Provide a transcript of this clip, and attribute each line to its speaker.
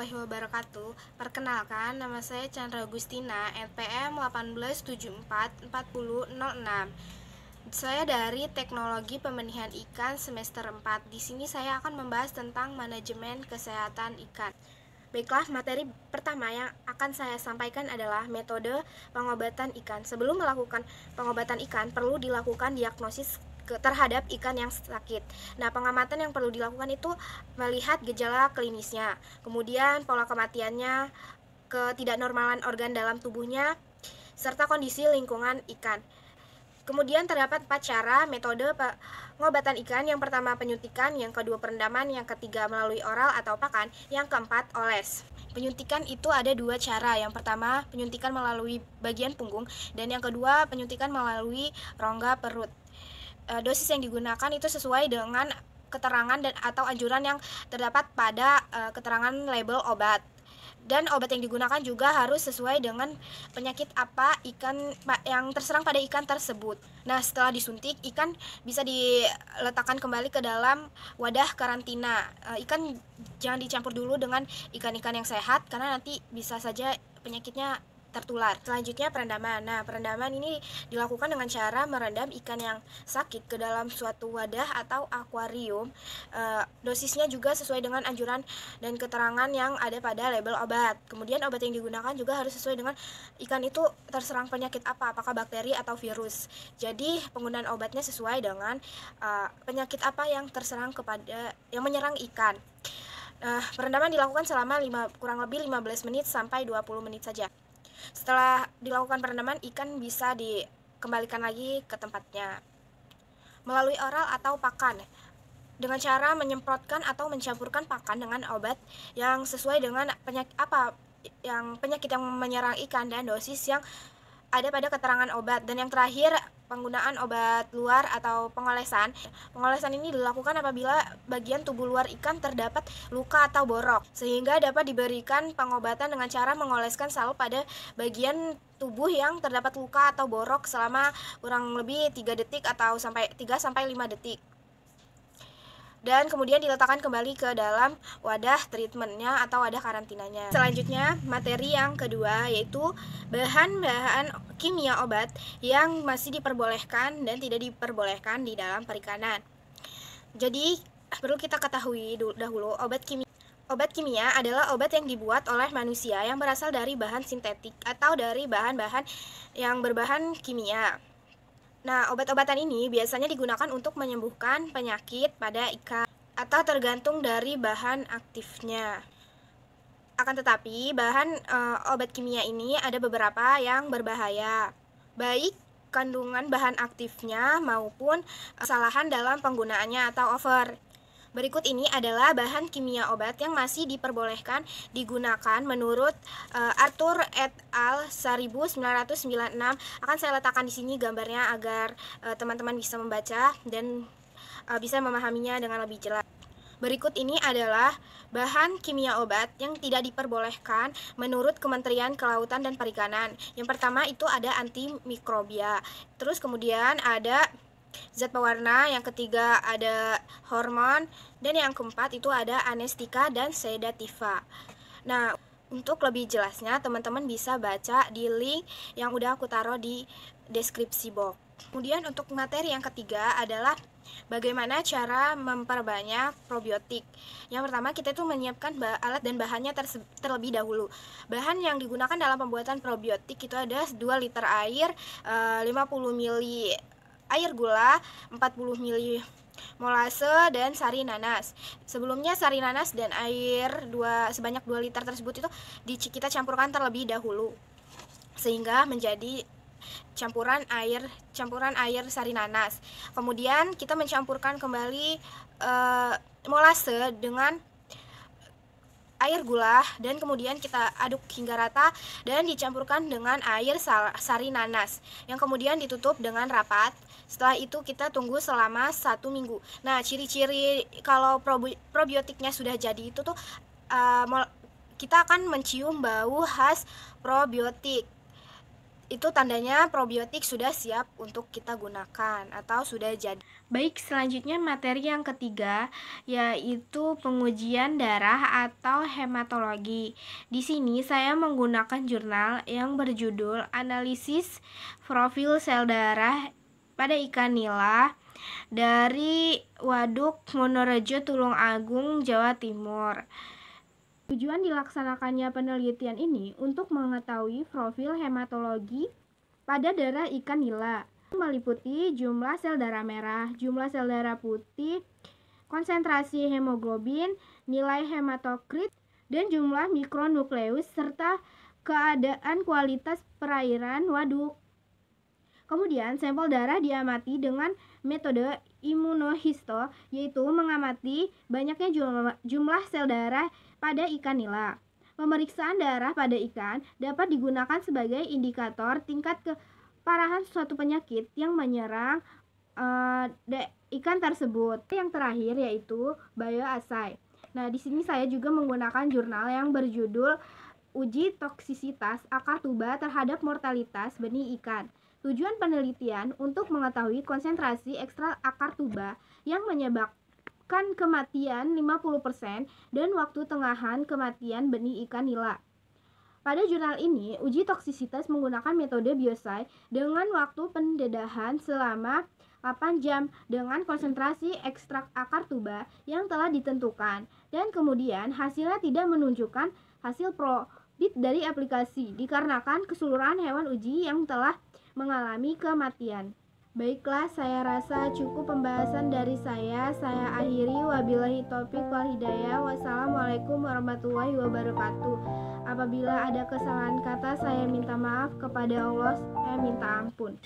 Speaker 1: warahmatullahi wabarakatuh. Perkenalkan, nama saya Chandra Agustina, NPM 18744006. Saya dari Teknologi Pemenihan Ikan semester 4. Di sini saya akan membahas tentang manajemen kesehatan ikan. Baiklah, materi pertama yang akan saya sampaikan adalah metode pengobatan ikan. Sebelum melakukan pengobatan ikan, perlu dilakukan diagnosis terhadap ikan yang sakit. Nah, pengamatan yang perlu dilakukan itu melihat gejala klinisnya, kemudian pola kematiannya, ketidaknormalan organ dalam tubuhnya, serta kondisi lingkungan ikan. Kemudian terdapat empat cara metode pengobatan ikan. Yang pertama penyuntikan, yang kedua perendaman, yang ketiga melalui oral atau pakan, yang keempat oles. Penyuntikan itu ada dua cara. Yang pertama, penyuntikan melalui bagian punggung, dan yang kedua, penyuntikan melalui rongga perut uh, dosis yang digunakan itu sesuai dengan keterangan dan atau anjuran yang terdapat pada uh, keterangan label obat dan obat yang digunakan juga harus sesuai dengan penyakit apa ikan yang terserang pada ikan tersebut. Nah, setelah disuntik, ikan bisa diletakkan kembali ke dalam wadah karantina. Eh, ikan jangan dicampur dulu dengan ikan-ikan yang sehat karena nanti bisa saja penyakitnya tertular. Selanjutnya perendaman. Nah, perendaman ini dilakukan dengan cara merendam ikan yang sakit ke dalam suatu wadah atau akuarium. E, dosisnya juga sesuai dengan anjuran dan keterangan yang ada pada label obat. Kemudian obat yang digunakan juga harus sesuai dengan ikan itu terserang penyakit apa, apakah bakteri atau virus. Jadi, penggunaan obatnya sesuai dengan e, penyakit apa yang terserang kepada yang menyerang ikan. Nah, perendaman dilakukan selama 5, kurang lebih 15 menit sampai 20 menit saja. Setelah dilakukan perendaman, ikan bisa dikembalikan lagi ke tempatnya. Melalui oral atau pakan, dengan cara menyemprotkan atau mencampurkan pakan dengan obat yang sesuai dengan penyakit apa yang penyakit yang menyerang ikan dan dosis yang ada pada keterangan obat dan yang terakhir penggunaan obat luar atau pengolesan. Pengolesan ini dilakukan apabila bagian tubuh luar ikan terdapat luka atau borok, sehingga dapat diberikan pengobatan dengan cara mengoleskan salep pada bagian tubuh yang terdapat luka atau borok selama kurang lebih 3 detik atau sampai 3 sampai 5 detik dan kemudian diletakkan kembali ke dalam wadah treatmentnya atau wadah karantinanya. Selanjutnya, materi yang kedua yaitu bahan-bahan kimia obat yang masih diperbolehkan dan tidak diperbolehkan di dalam perikanan. Jadi, perlu kita ketahui dahulu obat kimia Obat kimia adalah obat yang dibuat oleh manusia yang berasal dari bahan sintetik atau dari bahan-bahan yang berbahan kimia. Nah, obat-obatan ini biasanya digunakan untuk menyembuhkan penyakit pada ikan atau tergantung dari bahan aktifnya. Akan tetapi, bahan e, obat kimia ini ada beberapa yang berbahaya, baik kandungan bahan aktifnya maupun eh, kesalahan dalam penggunaannya atau over. Berikut ini adalah bahan kimia obat yang masih diperbolehkan digunakan menurut uh, Arthur et al. 1996. Akan saya letakkan di sini gambarnya agar eh, teman-teman uh, bisa membaca dan uh, bisa memahaminya dengan lebih jelas. Berikut ini adalah bahan kimia obat yang tidak diperbolehkan menurut Kementerian Kelautan dan Perikanan. Yang pertama itu ada antimikrobia. Terus kemudian ada zat pewarna, yang ketiga ada hormon, dan yang keempat itu ada anestika dan sedativa. Nah, untuk lebih jelasnya, teman-teman bisa baca di link yang udah aku taruh di deskripsi box. Kemudian untuk materi yang ketiga adalah bagaimana cara memperbanyak probiotik. Yang pertama, kita itu menyiapkan alat dan bahannya terlebih dahulu. Bahan yang digunakan dalam pembuatan probiotik itu ada 2 liter air, 50 eh, ml air gula 40 ml molase dan sari nanas. Sebelumnya sari nanas dan air dua sebanyak 2 liter tersebut itu di, kita campurkan terlebih dahulu sehingga menjadi campuran air campuran air sari nanas. Kemudian kita mencampurkan kembali e, molase dengan air gula dan kemudian kita aduk hingga rata dan dicampurkan dengan air sari nanas yang kemudian ditutup dengan rapat setelah itu kita tunggu selama satu minggu. Nah, ciri-ciri kalau probiotiknya sudah jadi itu tuh uh, kita akan mencium bau khas probiotik. Itu tandanya probiotik sudah siap untuk kita gunakan atau sudah jadi. Baik, selanjutnya materi yang ketiga yaitu pengujian darah atau hematologi. Di sini saya menggunakan jurnal yang berjudul Analisis Profil Sel Darah pada ikan nila dari Waduk Monorejo Tulung Agung, Jawa Timur. Tujuan dilaksanakannya penelitian ini untuk mengetahui profil hematologi pada darah ikan nila, meliputi jumlah sel darah merah, jumlah sel darah putih, konsentrasi hemoglobin, nilai hematokrit, dan jumlah mikronukleus serta keadaan kualitas perairan waduk. Kemudian, sampel darah diamati dengan metode imunohisto, yaitu mengamati banyaknya jumlah sel darah pada ikan nila. Pemeriksaan darah pada ikan dapat digunakan sebagai indikator tingkat keparahan suatu penyakit yang menyerang uh, ikan tersebut. Yang terakhir yaitu bioassay. Nah, di sini saya juga menggunakan jurnal yang berjudul Uji Toksisitas Akar Tuba Terhadap Mortalitas Benih Ikan Tujuan penelitian untuk mengetahui konsentrasi ekstrak akar tuba yang menyebabkan kematian 50% dan waktu tengahan kematian benih ikan nila. Pada jurnal ini, uji toksisitas menggunakan metode biosai dengan waktu pendedahan selama 8 jam dengan konsentrasi ekstrak akar tuba yang telah ditentukan dan kemudian hasilnya tidak menunjukkan hasil probit dari aplikasi dikarenakan keseluruhan hewan uji yang telah mengalami kematian. Baiklah, saya rasa cukup pembahasan dari saya. Saya akhiri wabillahi topik wal hidayah. Wassalamualaikum warahmatullahi wabarakatuh. Apabila ada kesalahan kata, saya minta maaf kepada Allah. Saya minta ampun.